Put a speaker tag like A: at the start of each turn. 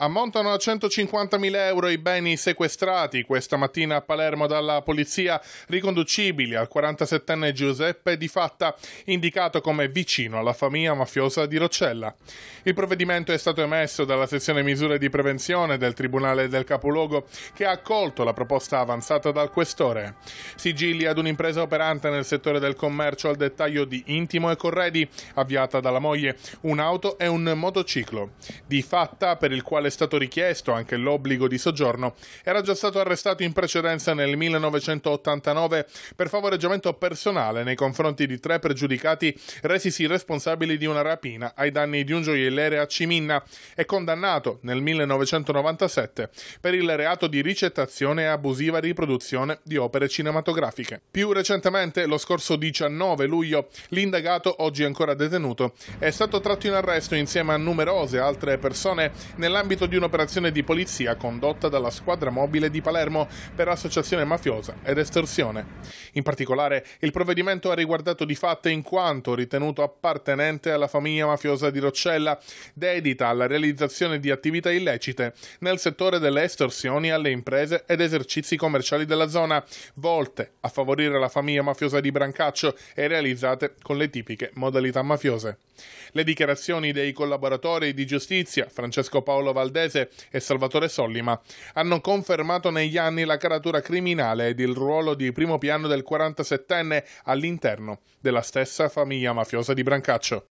A: Ammontano a 150.000 euro i beni sequestrati questa mattina a Palermo dalla polizia, riconducibili al 47enne Giuseppe Di Fatta, indicato come vicino alla famiglia mafiosa di Roccella. Il provvedimento è stato emesso dalla sezione misure di prevenzione del Tribunale del Capoluogo, che ha accolto la proposta avanzata dal questore. Sigilli ad un'impresa operante nel settore del commercio al dettaglio di intimo e corredi, avviata dalla moglie, un'auto e un motociclo. Di Fatta, per il quale è stato richiesto anche l'obbligo di soggiorno, era già stato arrestato in precedenza nel 1989 per favoreggiamento personale nei confronti di tre pregiudicati resisi responsabili di una rapina ai danni di un gioielliere a Ciminna e condannato nel 1997 per il reato di ricettazione e abusiva riproduzione di opere cinematografiche. Più recentemente, lo scorso 19 luglio, l'indagato, oggi ancora detenuto, è stato tratto in arresto insieme a numerose altre persone nell'ambito seguito di un'operazione di polizia condotta dalla squadra mobile di Palermo per associazione mafiosa ed estorsione. In particolare, il provvedimento ha riguardato di fatto in quanto ritenuto appartenente alla famiglia mafiosa di Roccella, dedita alla realizzazione di attività illecite nel settore delle estorsioni alle imprese ed esercizi commerciali della zona, volte a favorire la famiglia mafiosa di Brancaccio e realizzate con le tipiche modalità mafiose. Le dichiarazioni dei collaboratori di giustizia Francesco Paolo Valdez Valdese e Salvatore Sollima hanno confermato negli anni la caratura criminale ed il ruolo di primo piano del 47enne all'interno della stessa famiglia mafiosa di Brancaccio.